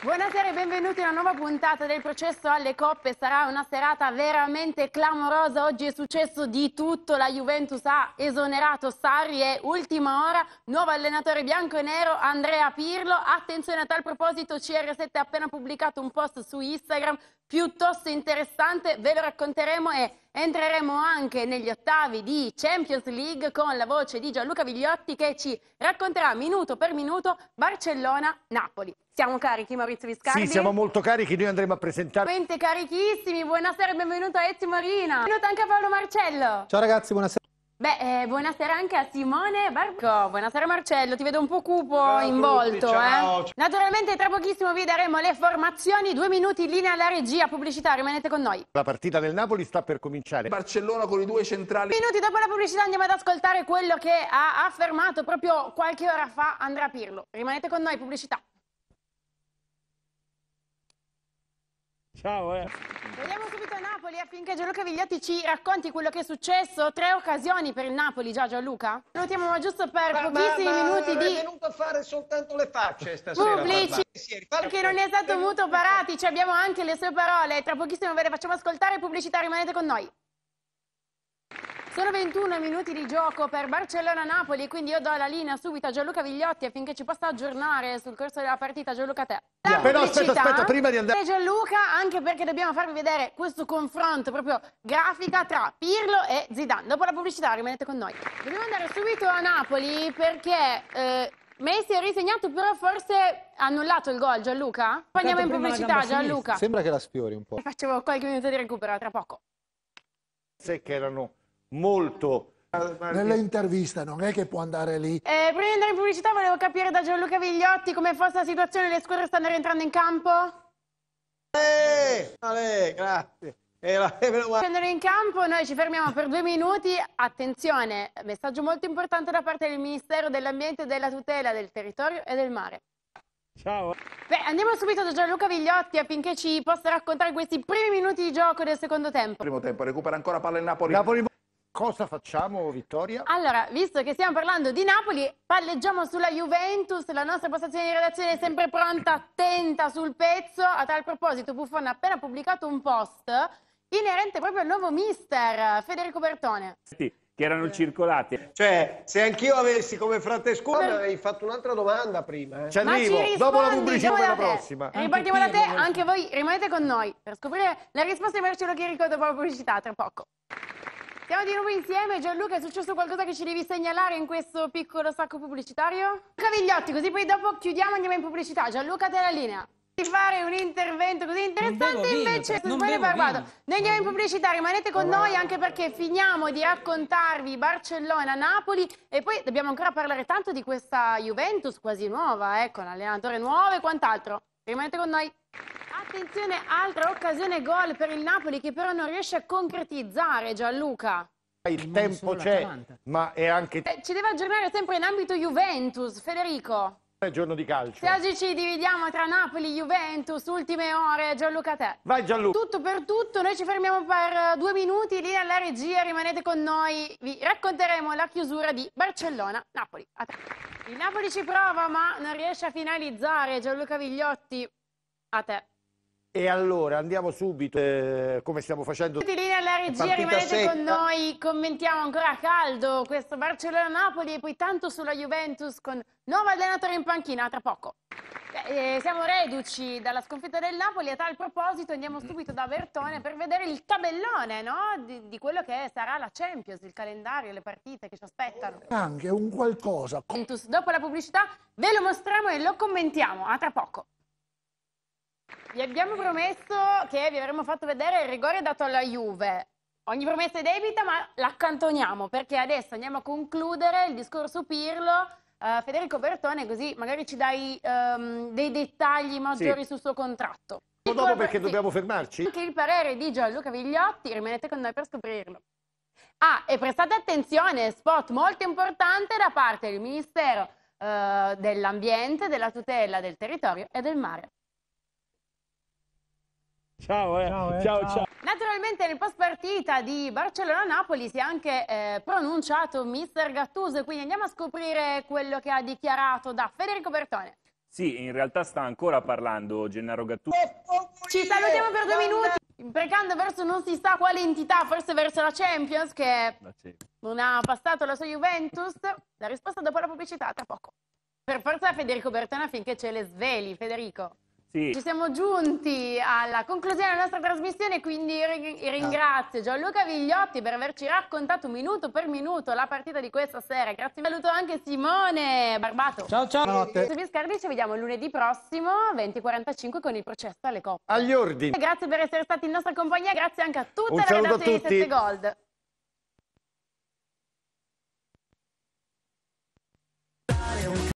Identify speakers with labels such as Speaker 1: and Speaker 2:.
Speaker 1: Buonasera e benvenuti a una nuova puntata del processo alle coppe. Sarà una serata veramente clamorosa. Oggi è successo di tutto. La Juventus ha esonerato Sarri e ultima ora nuovo allenatore bianco-nero e Andrea Pirlo. Attenzione a tal proposito, CR7 ha appena pubblicato un post su Instagram piuttosto interessante. Ve lo racconteremo e Entreremo anche negli ottavi di Champions League con la voce di Gianluca Vigliotti che ci racconterà minuto per minuto Barcellona-Napoli. Siamo carichi Maurizio Viscardi? Sì, siamo molto carichi, noi andremo a presentare... Pente carichissimi, buonasera e benvenuto a Ezio Marina. Benvenuto anche a Paolo Marcello. Ciao ragazzi, buonasera. Beh, eh, buonasera anche a Simone Barco, ecco, buonasera Marcello, ti vedo un po' cupo in volto. Tutti, eh. Naturalmente tra pochissimo vi daremo le formazioni, due minuti in linea alla regia pubblicità, rimanete con noi. La partita del Napoli sta per cominciare. Barcellona con i due centrali. Minuti dopo la pubblicità andiamo ad ascoltare quello che ha affermato proprio qualche ora fa Andrea Pirlo. Rimanete con noi, pubblicità. Ciao, eh. Vediamo subito Napoli affinché Gianluca Vigliotti ci racconti quello che è successo. Tre occasioni per il Napoli, già Gianluca. Salutiamo ma giusto per ma, pochissimi ma, ma, minuti di... Ma venuto a fare soltanto le facce stasera. Pubblici, perché eh, non è stato muto parati, ci abbiamo anche le sue parole. Tra pochissimo ve le facciamo ascoltare, pubblicità, rimanete con noi. Sono 21 minuti di gioco per Barcellona-Napoli, quindi io do la linea subito a Gianluca Vigliotti affinché ci possa aggiornare sul corso della partita. Gianluca, te. La Però aspetta, aspetta, prima di andare... Gianluca, anche perché dobbiamo farvi vedere questo confronto proprio grafica tra Pirlo e Zidane. Dopo la pubblicità rimanete con noi. Dobbiamo andare subito a Napoli perché... Eh, Messi ha risegnato, però forse ha annullato il gol, Gianluca? Poi andiamo in pubblicità, Gianluca. Sembra che la sfiori un po'. Facciamo qualche minuto di recupero, tra poco. Se che erano molto... Nella intervista non è che può andare lì. Eh, prima di andare in pubblicità volevo capire da Gianluca Vigliotti come fosse la situazione, le squadre stanno rientrando in campo? Eh, vale, grazie. Eh, eh Scendere in campo, noi ci fermiamo per due minuti. Attenzione, messaggio molto importante da parte del Ministero dell'Ambiente e della Tutela del Territorio e del Mare. Ciao. Beh, andiamo subito da Gianluca Vigliotti affinché ci possa raccontare questi primi minuti di gioco del secondo tempo. Primo tempo, recupera ancora palla il Napoli. Napoli Cosa facciamo, Vittoria? Allora, visto che stiamo parlando di Napoli, palleggiamo sulla Juventus. La nostra postazione di redazione è sempre pronta, attenta sul pezzo. A tal proposito, Buffon ha appena pubblicato un post inerente proprio al nuovo mister Federico Bertone. Sì, che erano eh. circolati. Cioè, se anch'io avessi come frate Frattesco, per... avrei fatto un'altra domanda prima. Eh. Ci arrivo, ci rispondi, dopo la pubblicità della prossima. Eh, ripartiamo da te, anche eh. voi rimanete con noi per scoprire la risposta ai Marcello che dopo la pubblicità, tra poco. Siamo di nuovo insieme, Gianluca, è successo qualcosa che ci devi segnalare in questo piccolo sacco pubblicitario? Cavigliotti, così poi dopo chiudiamo e andiamo in pubblicità. Gianluca, te la linea. Di fare un intervento così interessante invece cioè, non Spagna Barbato. Noi andiamo in pubblicità, rimanete con noi anche perché finiamo di raccontarvi Barcellona-Napoli e poi dobbiamo ancora parlare tanto di questa Juventus quasi nuova, eh, con allenatore nuovo e quant'altro. Rimanete con noi. Attenzione, altra occasione gol per il Napoli che però non riesce a concretizzare Gianluca. Il tempo c'è, ma è anche... Eh, ci deve aggiornare sempre in ambito Juventus, Federico. È giorno di calcio. Se oggi ci dividiamo tra Napoli, Juventus, ultime ore, Gianluca te. Vai Gianluca. Tutto per tutto, noi ci fermiamo per eh, due minuti lì alla regia, rimanete con noi, vi racconteremo la chiusura di Barcellona-Napoli. Il Napoli ci prova ma non riesce a finalizzare, Gianluca Vigliotti, a te. E allora andiamo subito, eh, come stiamo facendo. Tutti lì alla regia, rimanete secca. con noi, commentiamo ancora a caldo questo Barcellona-Napoli e poi tanto sulla Juventus con nuovo allenatore in panchina, tra poco. Eh, eh siamo reduci dalla sconfitta del Napoli, a tal proposito andiamo subito da Bertone per vedere il tabellone no? di, di, quello che sarà la Champions, il calendario, le partite che ci aspettano. Anche un qualcosa. Dopo la pubblicità ve lo mostriamo e lo commentiamo, a tra poco. Vi abbiamo promesso che vi avremmo fatto vedere il rigore dato alla Juve. Ogni promessa è debita, ma l'accantoniamo perché adesso andiamo a concludere il discorso Pirlo. Uh, Federico Bertone, così magari ci dai um, dei dettagli maggiori sì. sul suo contratto. Dopo perché dobbiamo fermarci. Anche il parere di Gianluca Vigliotti, rimanete con noi per scoprirlo. Ah, e prestate attenzione, spot molto importante da parte del Ministero uh, dell'Ambiente, della tutela del territorio e del mare. Ciao, eh. ciao, eh. ciao, ciao. Naturalmente nel post partita di Barcellona-Napoli si è anche eh, pronunciato mister Gattuso, quindi andiamo a scoprire quello che ha dichiarato da Federico Bertone. Sì, in realtà sta ancora parlando Gennaro Gattuso. Ci salutiamo per due minuti, imprecando verso non si sa quale entità, forse verso la Champions che non ha passato la sua Juventus. La risposta dopo la pubblicità tra poco. Per forza Federico Bertone affinché ce le sveli, Federico. Sì. Ci siamo giunti alla conclusione della nostra trasmissione, quindi ah. ringrazio Gianluca Vigliotti per averci raccontato minuto per minuto la partita di questa sera. Grazie, saluto anche Simone Barbato. Ciao ciao. Buonanotte. Sono Biscardi, ci vediamo lunedì prossimo 20.45 con il processo alle coppe. Agli ordini. Grazie per essere stati in nostra compagnia, grazie anche a tutta Un la redazione di Sette Gold.